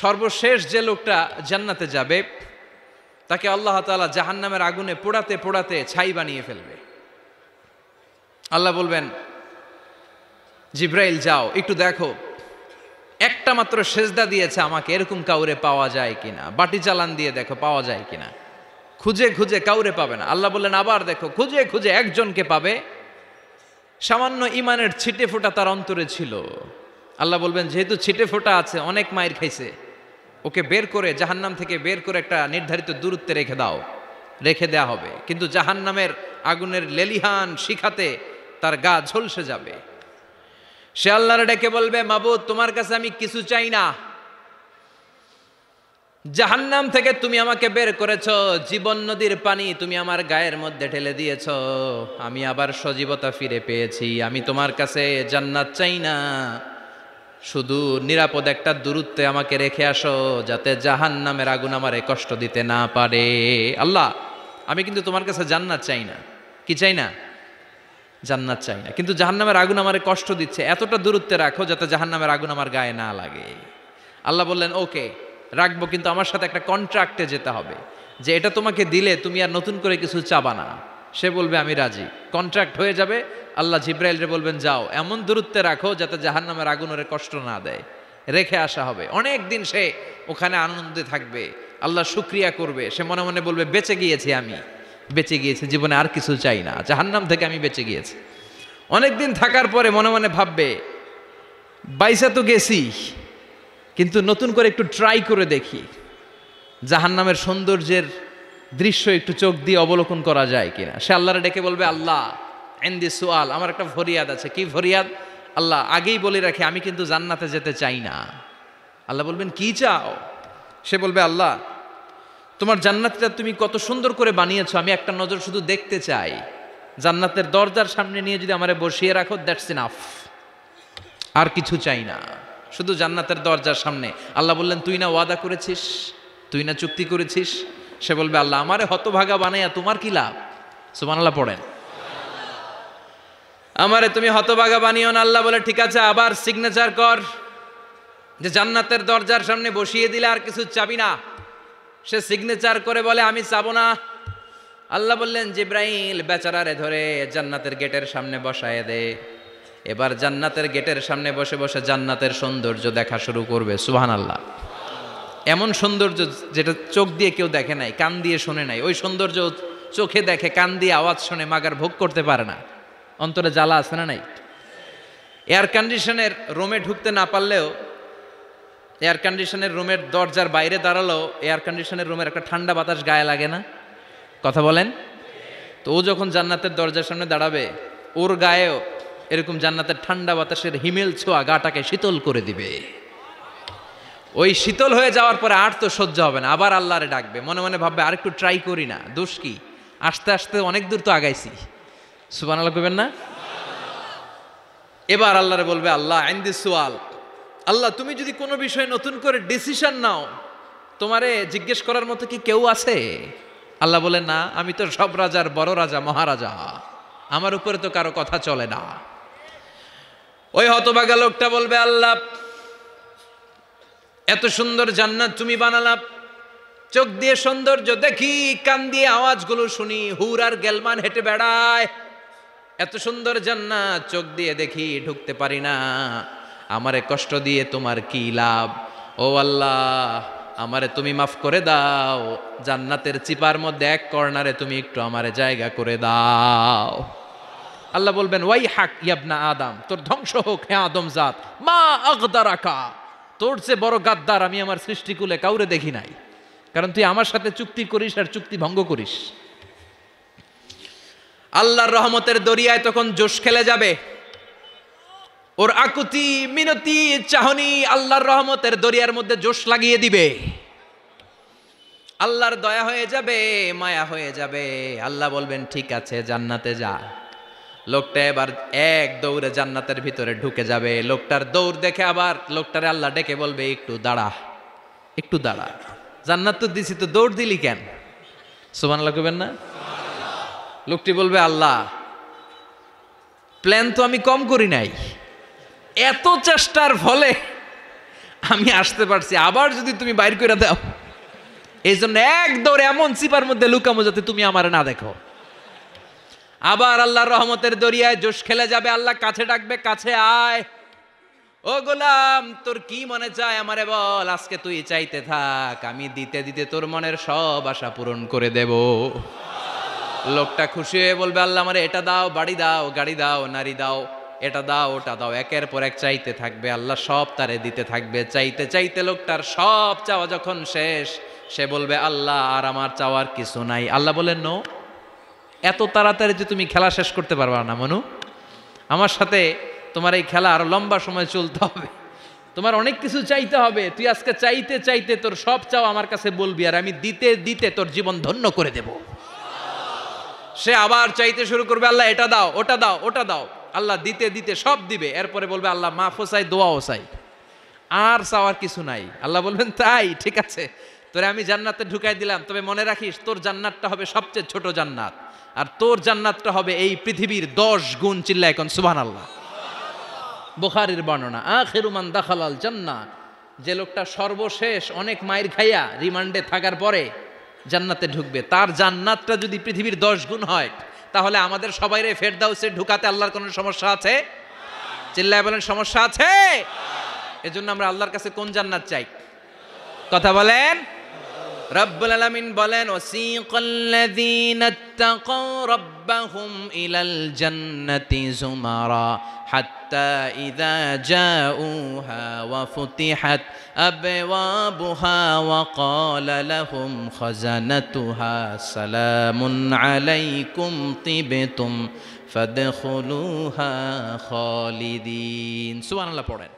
সর্বশেষ যে লোকটা জান্নাতে যাবে তাকে আল্লাহ তালা জাহান্নামের আগুনে পোড়াতে পোড়াতে ছাই বানিয়ে ফেলবে আল্লাহ বলবেন জিব্রাইল যাও একটু দেখো একটা মাত্র সেজদা দিয়েছে আমাকে এরকম কাউরে পাওয়া যায় কিনা বাটি চালান দিয়ে দেখো পাওয়া যায় কিনা খুঁজে খুঁজে কাউরে পাবে না আল্লাহ বললেন আবার দেখো খুঁজে খুঁজে একজনকে পাবে সামান্য ইমানের ছিটে ফোটা তার অন্তরে ছিল আল্লাহ বলবেন যেহেতু ছিটে ফোটা আছে অনেক মায়ের খাইছে ওকে বের করে জাহান্নাম থেকে বের করে একটা নির্ধারিত দূরত্বে রেখে দাও রেখে দেয়া হবে কিন্তু জাহান্নামের আগুনের লেলিহান শিখাতে তার গা ঝলসে যাবে সে আল্লাহর ডেকে বলবে মাবুদ তোমার কাছে আমি কিছু চাই না জাহান্নাম থেকে তুমি আমাকে বের করেছ জীবন নদীর পানি তুমি আমার গায়ের মধ্যে ঢেলে দিয়েছ আমি আবার সজীবতা ফিরে পেয়েছি আমি তোমার কাছে জান্নাত চাই না শুধু নিরাপদ একটা দূরত্বে আমাকে রেখে আসো যাতে জাহান নামের আগুন আমারে কষ্ট দিতে না পারে আল্লাহ আমি কিন্তু তোমার কাছে জান্নাত চাই না কি চাই না জান্নাত চাই না কিন্তু জাহান্নামের আগুন আমারে কষ্ট দিচ্ছে এতটা দূরত্বে রাখো যাতে জাহান্নামের আগুন আমার গায়ে না লাগে আল্লাহ বললেন ওকে রাখবো কিন্তু আমার সাথে একটা কন্ট্রাক্টে যেতে হবে যে এটা তোমাকে দিলে তুমি আর নতুন করে কিছু চাবা না সে বলবে আমি রাজি কন্ট্রাক্ট হয়ে যাবে আল্লাহ জিব্রাইলরে বলবেন যাও এমন দূরত্বে রাখো যাতে জাহান নামের আগুনের কষ্ট না দেয় রেখে আসা হবে অনেক দিন সে ওখানে আনন্দে থাকবে আল্লাহ শুক্রিয়া করবে সে মনে মনে বলবে বেঁচে গিয়েছি আমি বেঁচে গিয়েছি জীবনে আর কিছু চাই না জাহান্নাম থেকে আমি বেঁচে গিয়েছি অনেক দিন থাকার পরে মনে মনে ভাববে বাইসা তো গেছি কিন্তু নতুন করে একটু ট্রাই করে দেখি জাহান্নামের সৌন্দর্যের দৃশ্য একটু চোখ দিয়ে অবলোকন করা যায় কিনা সে আল্লাহরে ডেকে বলবে আল্লাহ এন্দি সোয়াল আমার একটা ফরিয়াদ আছে কি ফরিয়াদ আল্লাহ আগেই বলে রাখি আমি কিন্তু জান্নাতে যেতে চাই না আল্লাহ বলবেন কি চাও সে বলবে আল্লাহ তোমার জান্নাতটা তুমি কত সুন্দর করে বানিয়েছো আমি একটা নজর শুধু দেখতে চাই জান্নাতের দরজার সামনে নিয়ে যদি আমারে বসিয়ে রাখো দ্যাটস ইনাফ আর কিছু চাই না শুধু জান্নাতের দরজার সামনে আল্লাহ বললেন তুই না ওয়াদা করেছিস তুই না চুক্তি করেছিস সে বলবে আল্লাহ আমারে হতভাগা বানাইয়া তোমার কি লাভ সুমানাল্লাহ পড়েন আমারে তুমি হতভাগা বানিও না আল্লাহ বলে ঠিক আছে আবার সিগনেচার কর যে জান্নাতের দরজার সামনে বসিয়ে দিলে আর কিছু চাবি না সে সিগনেচার করে বলে আমি চাবো না আল্লাহ বললেন জিব্রাইল বেচারারে ধরে জান্নাতের গেটের সামনে বসায় দে এবার জান্নাতের গেটের সামনে বসে বসে জান্নাতের সৌন্দর্য দেখা শুরু করবে সুহান আল্লাহ এমন সৌন্দর্য যেটা চোখ দিয়ে কেউ দেখে নাই কান দিয়ে শোনে নাই ওই সৌন্দর্য চোখে দেখে কান দিয়ে আওয়াজ শোনে মাগার ভোগ করতে পারে না অন্তরে জ্বালা আছে না নাই এয়ার কন্ডিশনের রুমে ঢুকতে না পারলেও এয়ার কন্ডিশনের রুমের দরজার বাইরে দাঁড়ালেও এয়ার কন্ডিশনের রুমের একটা ঠান্ডা বাতাস গায়ে লাগে না কথা বলেন তো ও যখন জান্নাতের দরজার সামনে দাঁড়াবে ওর গায়েও এরকম জান্নাতের ঠান্ডা বাতাসের হিমেল ছোঁয়া গাটাকে শীতল করে দিবে ওই শীতল হয়ে যাওয়ার পরে আর তো সহ্য হবে না আবার আল্লাহরে ডাকবে মনে মনে ভাববে আর একটু ট্রাই করি না দোষ কি আস্তে আস্তে অনেক দূর তো আগাইছি সুবান আল্লাহ করবেন না এবার আল্লাহরে বলবে আল্লাহ দি সোয়াল আল্লাহ তুমি যদি কোনো বিষয়ে নতুন করে ডিসিশন নাও তোমারে জিজ্ঞেস করার মতো কি কেউ আছে আল্লাহ বলে না আমি তো সব রাজার বড় রাজা মহারাজা আমার উপরে তো কারো কথা চলে না ওই হতবাগা লোকটা বলবে আল্লাহ এত সুন্দর জান্নাত তুমি বানালাম চোখ দিয়ে সৌন্দর্য দেখি কান দিয়ে আওয়াজগুলো শুনি হুর আর গেলমান হেঁটে বেড়ায় এত সুন্দর জান্নাত চোখ দিয়ে দেখি ঢুকতে পারি না আমারে কষ্ট দিয়ে তোমার কি লাভ ও আল্লাহ আমারে তুমি মাফ করে দাও জান্নাতের চিপার মধ্যে এক কর্নারে তুমি একটু আমারে জায়গা করে দাও আল্লাহ বলবেন ওয়াই হাক ইয়াবনা আদম তোর ধ্বংস হোক হ্যাঁ আদম জাত মা আগদারাকা তোর চেয়ে বড় গাদ্দার আমি আমার সৃষ্টিকুলে কাউরে দেখি নাই কারণ তুই আমার সাথে চুক্তি করিস আর চুক্তি ভঙ্গ করিস আল্লাহর রহমতের দরিয়ায় তখন জোশ খেলে যাবে ওর আকুতি মিনতি চাহনি আল্লাহর রহমতের দরিয়ার মধ্যে জোশ লাগিয়ে দিবে আল্লাহর দয়া হয়ে যাবে মায়া হয়ে যাবে আল্লাহ বলবেন ঠিক আছে জান্নাতে যা লোকটা এবার এক দৌড়ে জান্নাতের ভিতরে ঢুকে যাবে লোকটার দৌড় দেখে আবার লোকটারে আল্লাহ ডেকে বলবে একটু দাঁড়া একটু দাঁড়া জান্নাত তো দিছি তো দৌড় দিলি কেন সোমান লাগবেন না লোকটি বলবে আল্লাহ প্ল্যান তো আমি কম করি নাই এত চেষ্টার ফলে আমি আসতে পারছি আবার যদি তুমি বাইর করে দাও এই জন্য এক দৌড়ে এমন চিপার মধ্যে লুকামো যাতে তুমি আমার না দেখো আবার আল্লাহর রহমতের দরিয়ায় জোশ খেলে যাবে আল্লাহ কাছে ডাকবে কাছে আয় ও গোলাম তোর কি মনে চায় আমারে বল আজকে তুই চাইতে থাক আমি দিতে দিতে তোর মনের সব আশা পূরণ করে দেব লোকটা খুশি হয়ে বলবে আল্লাহ আমারে এটা দাও বাড়ি দাও গাড়ি দাও নারী দাও এটা দাও ওটা দাও একের পর এক চাইতে থাকবে আল্লাহ সব তারে দিতে থাকবে চাইতে চাইতে লোকটার সব চাওয়া যখন শেষ সে বলবে আল্লাহ আর আমার চাওয়ার কিছু নাই আল্লাহ বলেন নো এত তাড়াতাড়ি যে তুমি খেলা শেষ করতে পারবা না মনু আমার সাথে তোমার এই খেলা আরও লম্বা সময় চলতে হবে তোমার অনেক কিছু চাইতে হবে তুই আজকে চাইতে চাইতে তোর সব চাও আমার কাছে বলবি আর আমি দিতে দিতে তোর জীবন ধন্য করে দেব সে আবার চাইতে শুরু করবে আল্লাহ এটা দাও ওটা দাও ওটা দাও আল্লাহ দিতে দিতে সব দিবে এরপরে বলবে আল্লাহ মাফ ওসাই দোয়া ওসাই আর চাওয়ার কিছু নাই আল্লাহ বলবেন তাই ঠিক আছে তোরে আমি জান্নাতে ঢুকাই দিলাম তবে মনে রাখিস তোর জান্নাতটা হবে সবচেয়ে ছোট জান্নাত আর তোর জান্নাতটা হবে এই পৃথিবীর দশ গুণ চিল্লা এখন সুভান আল্লাহ বুখারির বর্ণনা আখেরুমান দাখালাল জান্নাত যে লোকটা সর্বশেষ অনেক মায়ের খাইয়া রিমান্ডে থাকার পরে জান্নাতে ঢুকবে তার জান্নাতটা যদি পৃথিবীর দশ গুণ হয় তাহলে আমাদের দাও ফেরদাউসে ঢুকাতে আল্লাহর কোনো সমস্যা আছে চিল্লায় বলেন সমস্যা আছে এজন্য আমরা আল্লাহর কাছে কোন জান্নাত চাই কথা বলেন رب العالمين بولن وسيق الذين اتقوا ربهم الى الجنه زمرا حتى اذا جاءوها وفتحت ابوابها وقال لهم خزنتها سلام عليكم طبتم فادخلوها خالدين سبحان الله